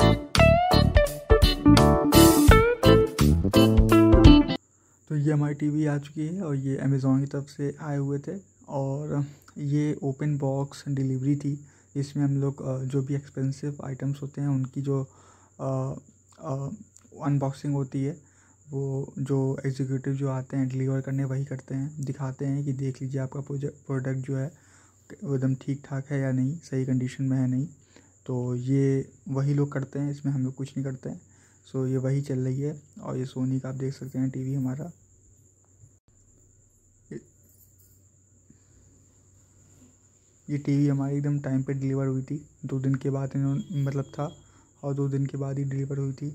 तो ये हमारी टीवी आ चुकी है और ये अमेज़ोन की तरफ से आए हुए थे और ये ओपन बॉक्स डिलीवरी थी इसमें हम लोग जो भी एक्सपेंसिव आइटम्स होते हैं उनकी जो अनबॉक्सिंग होती है वो जो एग्जीक्यूटिव जो आते हैं डिलीवर करने वही करते हैं दिखाते हैं कि देख लीजिए आपका प्रोडक्ट जो है वो एकदम ठीक ठाक है या नहीं सही कंडीशन में है नहीं तो ये वही लोग करते हैं इसमें हम लोग कुछ नहीं करते हैं सो ये वही चल रही है और ये सोनी का आप देख सकते हैं टीवी हमारा ये टीवी हमारी एकदम टाइम पे डिलीवर हुई थी दो दिन के बाद इन्होंने मतलब था और दो दिन के बाद ही डिलीवर हुई थी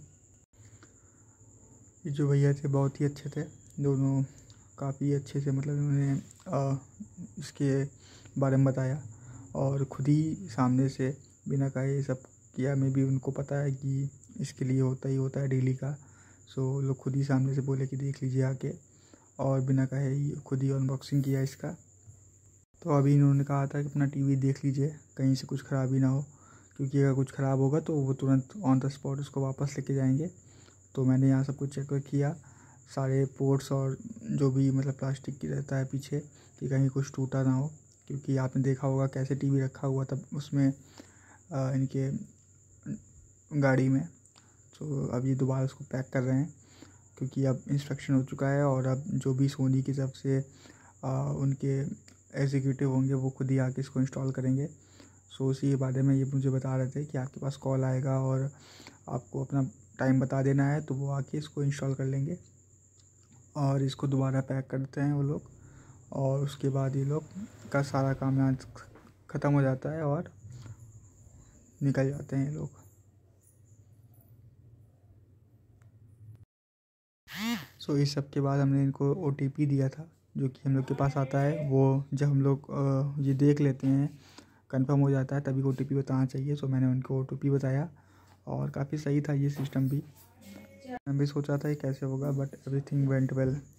ये जो भैया थे बहुत ही अच्छे थे दोनों काफ़ी अच्छे से मतलब उन्होंने इसके बारे में बताया और खुद ही सामने से बिना कहे सब किया मे भी उनको पता है कि इसके लिए होता ही होता है डेली का सो लोग खुद ही सामने से बोले कि देख लीजिए आके और बिना कहे ही खुद ही अनबॉक्सिंग किया इसका तो अभी इन्होंने कहा था कि अपना टीवी देख लीजिए कहीं से कुछ ख़राबी ना हो क्योंकि अगर कुछ ख़राब होगा तो वो तुरंत ऑन द स्पॉट उसको वापस लेके जाएंगे तो मैंने यहाँ सब कुछ चेक किया सारे पोर्ट्स और जो भी मतलब प्लास्टिक की रहता है पीछे कि कहीं कुछ टूटा ना हो क्योंकि आपने देखा होगा कैसे टीवी रखा हुआ था उसमें इनके गाड़ी में तो अब ये दोबारा उसको पैक कर रहे हैं क्योंकि अब इंस्पेक्शन हो चुका है और अब जो भी सोनी की तरफ से उनके एग्जीक्यूटिव होंगे वो खुद ही आके इसको इंस्टॉल करेंगे सो उसी के बारे में ये मुझे बता रहे थे कि आपके पास कॉल आएगा और आपको अपना टाइम बता देना है तो वो आके इसको इंस्टॉल कर लेंगे और इसको दोबारा पैक करते हैं वो लोग और उसके बाद ये लोग का सारा काम यहाँ ख़त्म हो जाता है और निकल जाते हैं लोग सो so, इस सब के बाद हमने इनको ओ दिया था जो कि हम लोग के पास आता है वो जब हम लोग ये देख लेते हैं कंफर्म हो जाता है तभी ओ टी पी बताना चाहिए सो so, मैंने उनको ओ बताया और काफ़ी सही था ये सिस्टम भी मैं भी सोचा था कि कैसे होगा बट एवरीथिंग वेंट वेल